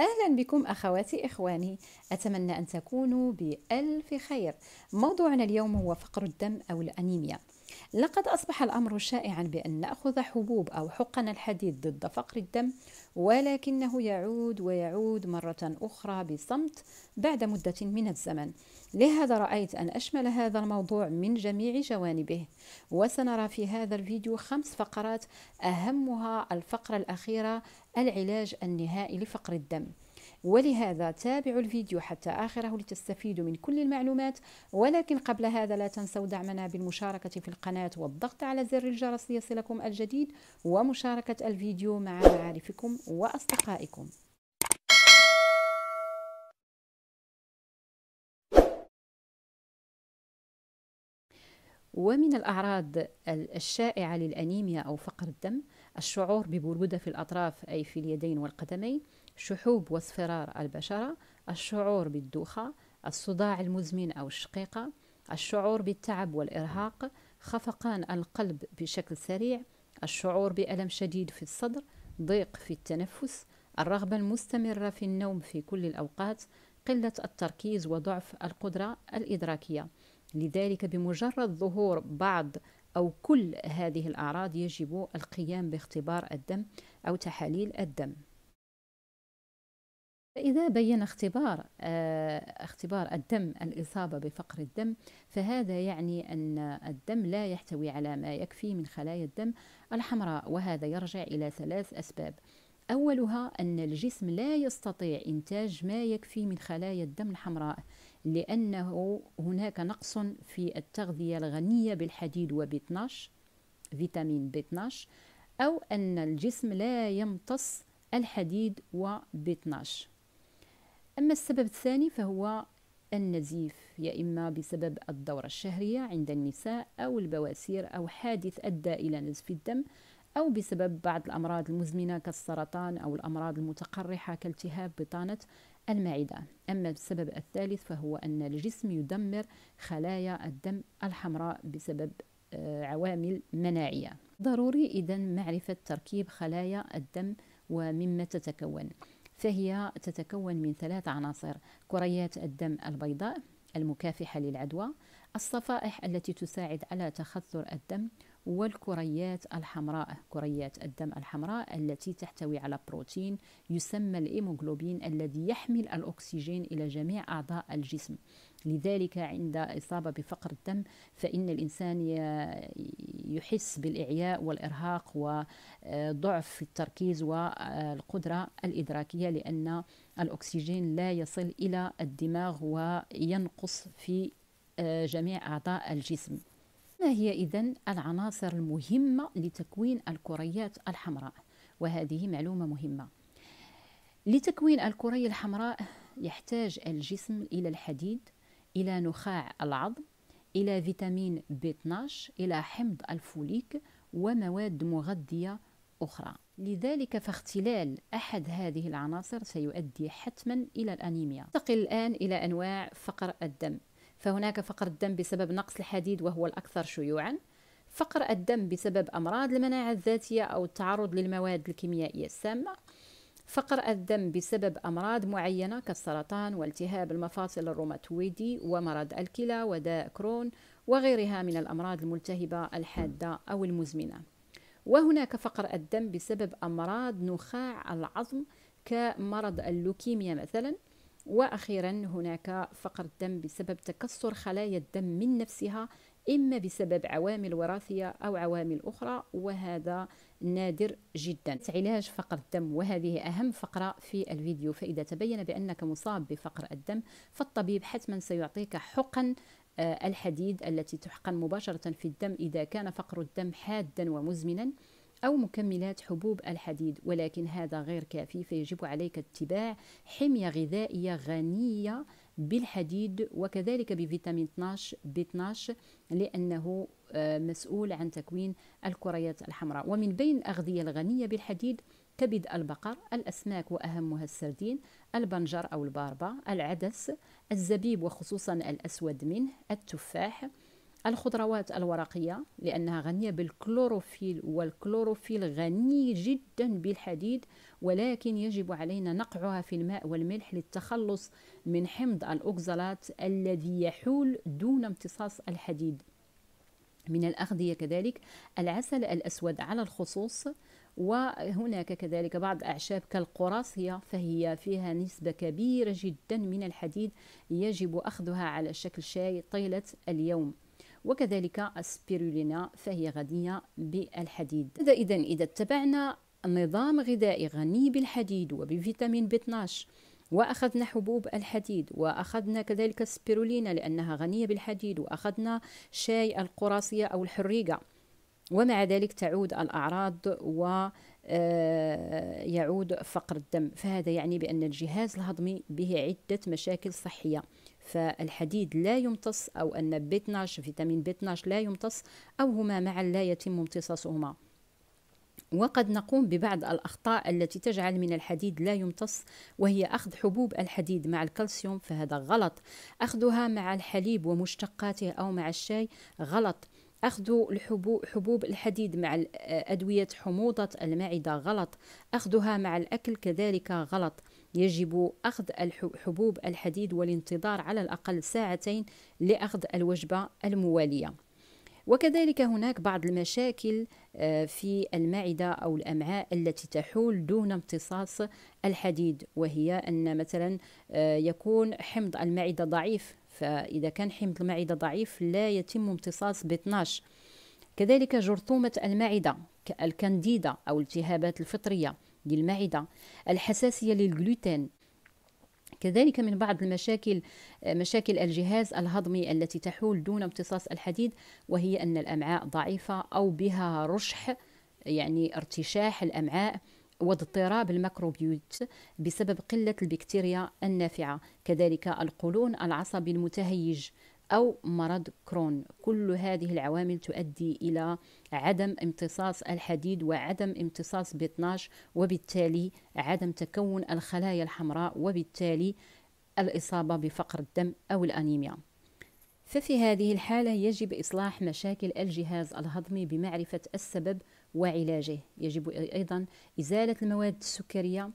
أهلا بكم أخواتي إخواني أتمنى أن تكونوا بألف خير موضوعنا اليوم هو فقر الدم أو الأنيميا لقد أصبح الأمر شائعا بأن نأخذ حبوب أو حقن الحديد ضد فقر الدم ولكنه يعود ويعود مرة أخرى بصمت بعد مدة من الزمن لهذا رأيت أن أشمل هذا الموضوع من جميع جوانبه وسنرى في هذا الفيديو خمس فقرات أهمها الفقرة الأخيرة العلاج النهائي لفقر الدم ولهذا تابعوا الفيديو حتى آخره لتستفيدوا من كل المعلومات ولكن قبل هذا لا تنسوا دعمنا بالمشاركة في القناة والضغط على زر الجرس ليصلكم الجديد ومشاركة الفيديو مع معارفكم وأصدقائكم ومن الأعراض الشائعة للأنيميا أو فقر الدم الشعور ببرودة في الأطراف أي في اليدين والقدمين شحوب واصفرار البشرة الشعور بالدوخة الصداع المزمن أو الشقيقة الشعور بالتعب والإرهاق خفقان القلب بشكل سريع الشعور بألم شديد في الصدر ضيق في التنفس الرغبة المستمرة في النوم في كل الأوقات قلة التركيز وضعف القدرة الإدراكية لذلك بمجرد ظهور بعض أو كل هذه الأعراض يجب القيام باختبار الدم أو تحاليل الدم فإذا بين اختبار آه، اختبار الدم الإصابة بفقر الدم فهذا يعني أن الدم لا يحتوي على ما يكفي من خلايا الدم الحمراء وهذا يرجع إلى ثلاث أسباب أولها أن الجسم لا يستطيع إنتاج ما يكفي من خلايا الدم الحمراء لأنه هناك نقص في التغذية الغنية بالحديد وب 12 فيتامين ب 12 أو أن الجسم لا يمتص الحديد وب 12 أما السبب الثاني فهو النزيف يا إما بسبب الدورة الشهرية عند النساء أو البواسير أو حادث أدى إلى نزف الدم أو بسبب بعض الأمراض المزمنة كالسرطان أو الأمراض المتقرحة كالتهاب بطانة المعدة أما السبب الثالث فهو أن الجسم يدمر خلايا الدم الحمراء بسبب آه، عوامل مناعية ضروري إذا معرفة تركيب خلايا الدم ومما تتكون فهي تتكون من ثلاث عناصر كريات الدم البيضاء المكافحة للعدوى الصفائح التي تساعد على تخثر الدم والكريات الحمراء كريات الدم الحمراء التي تحتوي على بروتين يسمى الإيموغلوبين الذي يحمل الأكسجين إلى جميع أعضاء الجسم لذلك عند إصابة بفقر الدم فإن الإنسان يحس بالإعياء والإرهاق وضعف في التركيز والقدرة الإدراكية لأن الأكسجين لا يصل إلى الدماغ وينقص في جميع أعضاء الجسم ما هي إذن العناصر المهمة لتكوين الكريات الحمراء وهذه معلومة مهمة لتكوين الكرية الحمراء يحتاج الجسم إلى الحديد إلى نخاع العظم إلى فيتامين ب 12 إلى حمض الفوليك ومواد مغذية أخرى لذلك فاختلال أحد هذه العناصر سيؤدي حتما إلى الأنيميا ننتقل الآن إلى أنواع فقر الدم فهناك فقر الدم بسبب نقص الحديد وهو الأكثر شيوعا فقر الدم بسبب أمراض المناعة الذاتية أو التعرض للمواد الكيميائية السامة فقر الدم بسبب أمراض معينة كالسرطان والتهاب المفاصل الروماتويدي ومرض الكلى وداء كرون وغيرها من الأمراض الملتهبة الحادة أو المزمنة وهناك فقر الدم بسبب أمراض نخاع العظم كمرض اللوكيميا مثلا واخيرا هناك فقر الدم بسبب تكسر خلايا الدم من نفسها اما بسبب عوامل وراثيه او عوامل اخرى وهذا نادر جدا علاج فقر الدم وهذه اهم فقره في الفيديو فاذا تبين بانك مصاب بفقر الدم فالطبيب حتما سيعطيك حقن آه، الحديد التي تحقن مباشره في الدم اذا كان فقر الدم حادا ومزمنا أو مكملات حبوب الحديد ولكن هذا غير كافي فيجب عليك اتباع حمية غذائية غنية بالحديد وكذلك بفيتامين 12 ب 12 لأنه آه، مسؤول عن تكوين الكريات الحمراء ومن بين الأغذية الغنية بالحديد كبد البقر الأسماك وأهمها السردين البنجر أو الباربا العدس الزبيب وخصوصا الأسود منه التفاح الخضروات الورقية لأنها غنية بالكلوروفيل والكلوروفيل غني جدا بالحديد ولكن يجب علينا نقعها في الماء والملح للتخلص من حمض الأوكزالات الذي يحول دون امتصاص الحديد من الأغذية كذلك العسل الأسود على الخصوص وهناك كذلك بعض أعشاب كالقراصية فهي فيها نسبة كبيرة جدا من الحديد يجب أخذها على شكل شاي طيلة اليوم وكذلك السبيرولينا فهي غنية بالحديد إذا إذا اتبعنا نظام غذائي غني بالحديد وبفيتامين ب 12 واخذنا حبوب الحديد واخذنا كذلك السبيرولينا لانها غنيه بالحديد واخذنا شاي القراصيه او الحريقه ومع ذلك تعود الأعراض و آه، يعود فقر الدم فهذا يعني بأن الجهاز الهضمي به عدة مشاكل صحية فالحديد لا يمتص أو أن بي 12 فيتامين بي 12 لا يمتص أو هما معا لا يتم امتصاصهما وقد نقوم ببعض الأخطاء التي تجعل من الحديد لا يمتص وهي أخذ حبوب الحديد مع الكالسيوم فهذا غلط أخذها مع الحليب ومشتقاته أو مع الشاي غلط أخذ حبوب الحديد مع آه، أدوية حموضة المعدة غلط أخذها مع الأكل كذلك غلط يجب أخذ حبوب الحديد والانتظار على الأقل ساعتين لأخذ الوجبة الموالية وكذلك هناك بعض المشاكل آه، في المعدة أو الأمعاء التي تحول دون امتصاص الحديد وهي أن مثلا آه، يكون حمض المعدة ضعيف فإذا كان حمض المعدة ضعيف لا يتم امتصاص ب 12 كذلك جرثومة المعدة كالكانديدا أو التهابات الفطرية للمعدة الحساسية للجلوتين كذلك من بعض المشاكل مشاكل الجهاز الهضمي التي تحول دون امتصاص الحديد وهي أن الأمعاء ضعيفة أو بها رشح يعني ارتشاح الأمعاء واضطراب الميكروبيوت بسبب قلة البكتيريا النافعة كذلك القولون العصبي المتهيج أو مرض كرون كل هذه العوامل تؤدي إلى عدم امتصاص الحديد وعدم امتصاص ب 12 وبالتالي عدم تكون الخلايا الحمراء وبالتالي الإصابة بفقر الدم أو الأنيميا ففي هذه الحالة يجب إصلاح مشاكل الجهاز الهضمي بمعرفة السبب وعلاجه يجب أيضا إزالة المواد السكرية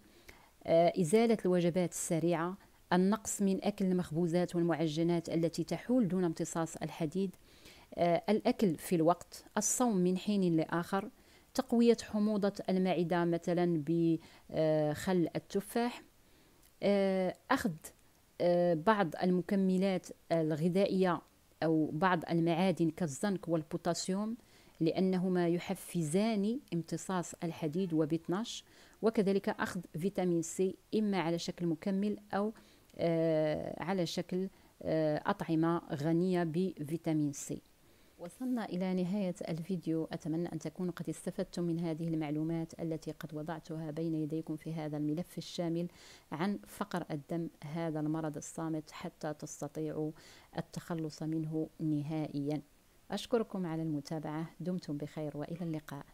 آه، إزالة الوجبات السريعة النقص من أكل المخبوزات والمعجنات التي تحول دون امتصاص الحديد آه، الأكل في الوقت الصوم من حين لآخر تقوية حموضة المعدة مثلا بخل التفاح آه، أخذ بعض المكملات الغذائية أو بعض المعادن كالزنك والبوتاسيوم لأنهما يحفزان امتصاص الحديد وب 12 وكذلك أخذ فيتامين سي إما على شكل مكمل أو آه، على شكل آه، أطعمة غنية بفيتامين سي وصلنا إلى نهاية الفيديو أتمنى أن تكونوا قد استفدتم من هذه المعلومات التي قد وضعتها بين يديكم في هذا الملف الشامل عن فقر الدم هذا المرض الصامت حتى تستطيعوا التخلص منه نهائيا أشكركم على المتابعة دمتم بخير وإلى اللقاء